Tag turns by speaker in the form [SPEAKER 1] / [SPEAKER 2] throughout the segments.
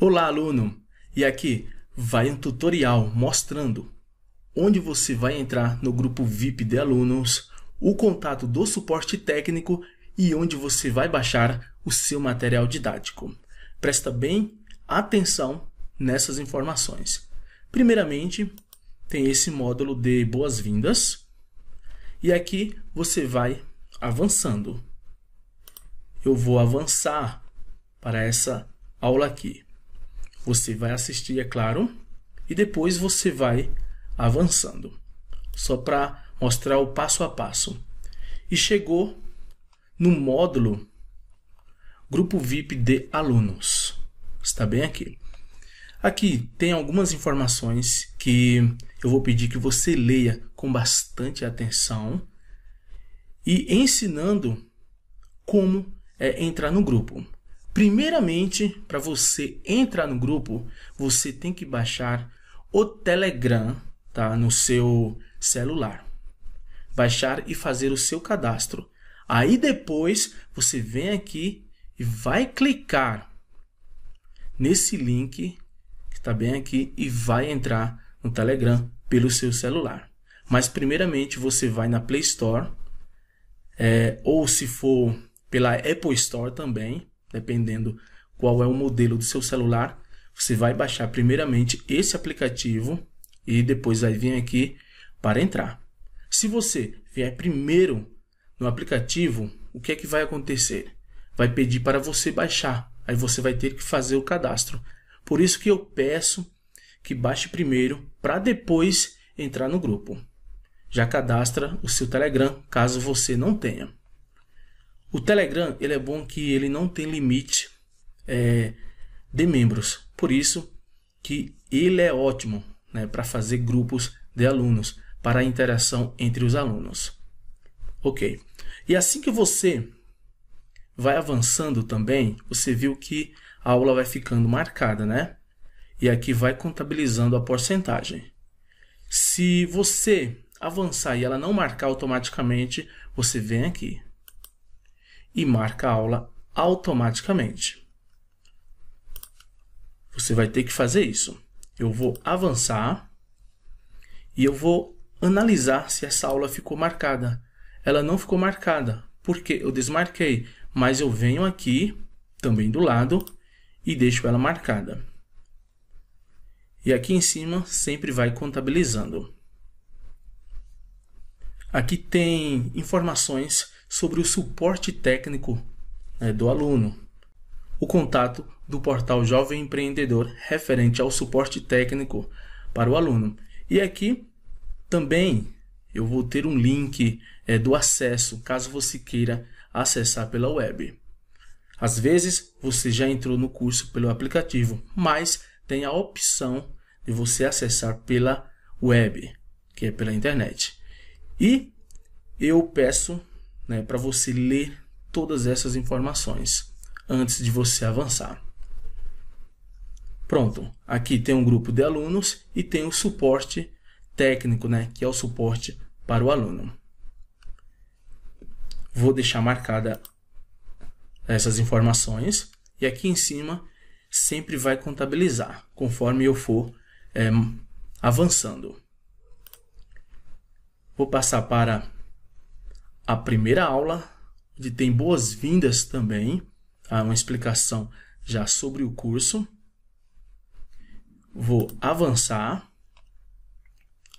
[SPEAKER 1] Olá, aluno! E aqui vai um tutorial mostrando onde você vai entrar no grupo VIP de alunos, o contato do suporte técnico e onde você vai baixar o seu material didático. Presta bem atenção nessas informações. Primeiramente, tem esse módulo de boas-vindas e aqui você vai avançando. Eu vou avançar para essa aula aqui. Você vai assistir, é claro, e depois você vai avançando. Só para mostrar o passo a passo. E chegou no módulo Grupo VIP de alunos. Está bem aqui. Aqui tem algumas informações que eu vou pedir que você leia com bastante atenção e ensinando como é entrar no grupo. Primeiramente, para você entrar no grupo, você tem que baixar o Telegram, tá, no seu celular. Baixar e fazer o seu cadastro. Aí depois você vem aqui e vai clicar nesse link que está bem aqui e vai entrar no Telegram pelo seu celular. Mas primeiramente você vai na Play Store é, ou se for pela Apple Store também dependendo qual é o modelo do seu celular, você vai baixar primeiramente esse aplicativo e depois vai vir aqui para entrar. Se você vier primeiro no aplicativo, o que é que vai acontecer? Vai pedir para você baixar, aí você vai ter que fazer o cadastro. Por isso que eu peço que baixe primeiro para depois entrar no grupo. Já cadastra o seu Telegram, caso você não tenha. O Telegram ele é bom que ele não tem limite é, de membros, por isso que ele é ótimo né, para fazer grupos de alunos, para a interação entre os alunos. Ok. E assim que você vai avançando também, você viu que a aula vai ficando marcada, né? E aqui vai contabilizando a porcentagem. Se você avançar e ela não marcar automaticamente, você vem aqui e marca a aula automaticamente. Você vai ter que fazer isso. Eu vou avançar e eu vou analisar se essa aula ficou marcada. Ela não ficou marcada, porque eu desmarquei, mas eu venho aqui, também do lado, e deixo ela marcada. E aqui em cima sempre vai contabilizando. Aqui tem informações sobre o suporte técnico né, do aluno. O contato do portal Jovem Empreendedor referente ao suporte técnico para o aluno. E aqui também eu vou ter um link é, do acesso, caso você queira acessar pela web. Às vezes você já entrou no curso pelo aplicativo, mas tem a opção de você acessar pela web, que é pela internet. E eu peço né, para você ler todas essas informações antes de você avançar. Pronto, aqui tem um grupo de alunos e tem o suporte técnico, né, que é o suporte para o aluno. Vou deixar marcada essas informações e aqui em cima sempre vai contabilizar conforme eu for é, avançando. Vou passar para a primeira aula, onde tem boas-vindas também, a uma explicação já sobre o curso. Vou avançar.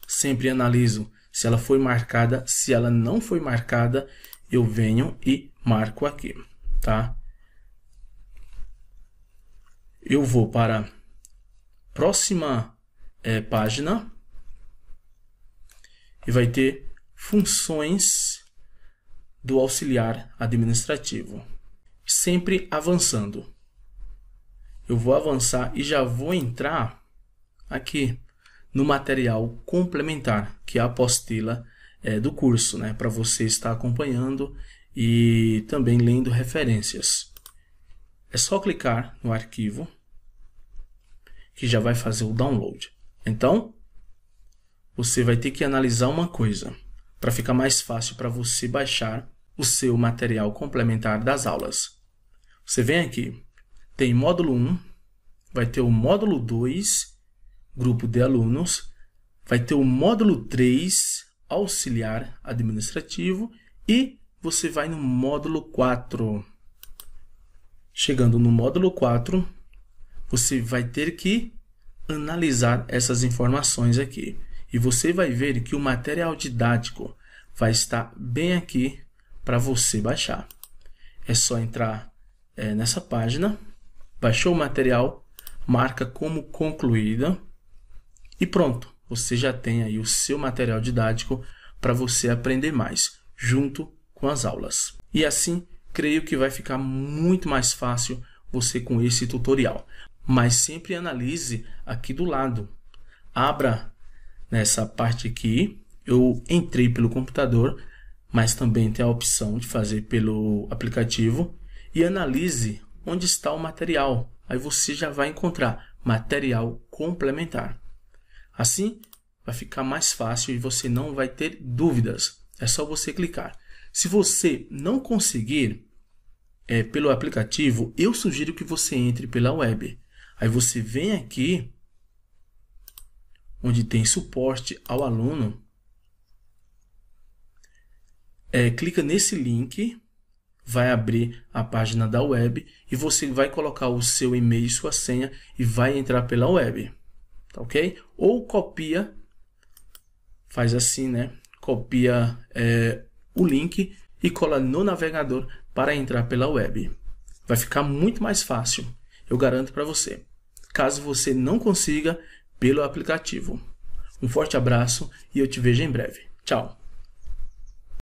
[SPEAKER 1] Sempre analiso se ela foi marcada. Se ela não foi marcada, eu venho e marco aqui, tá? Eu vou para a próxima é, página e vai ter funções do auxiliar administrativo. Sempre avançando. Eu vou avançar e já vou entrar aqui no material complementar, que é a apostila é, do curso, né? para você estar acompanhando e também lendo referências. É só clicar no arquivo que já vai fazer o download. Então, você vai ter que analisar uma coisa para ficar mais fácil para você baixar o seu material complementar das aulas. Você vem aqui, tem módulo 1, vai ter o módulo 2, grupo de alunos, vai ter o módulo 3, auxiliar administrativo, e você vai no módulo 4. Chegando no módulo 4, você vai ter que analisar essas informações aqui. E você vai ver que o material didático vai estar bem aqui para você baixar. É só entrar é, nessa página, baixou o material, marca como concluída e pronto. Você já tem aí o seu material didático para você aprender mais, junto com as aulas. E assim, creio que vai ficar muito mais fácil você com esse tutorial. Mas sempre analise aqui do lado. Abra nessa parte aqui, eu entrei pelo computador, mas também tem a opção de fazer pelo aplicativo e analise onde está o material. Aí você já vai encontrar material complementar. Assim, vai ficar mais fácil e você não vai ter dúvidas. É só você clicar. Se você não conseguir é, pelo aplicativo, eu sugiro que você entre pela web. Aí você vem aqui, onde tem suporte ao aluno, é, clica nesse link, vai abrir a página da web e você vai colocar o seu e-mail e sua senha e vai entrar pela web, tá ok? Ou copia, faz assim, né? Copia é, o link e cola no navegador para entrar pela web. Vai ficar muito mais fácil, eu garanto para você. Caso você não consiga, pelo aplicativo. Um forte abraço e eu te vejo em breve. Tchau!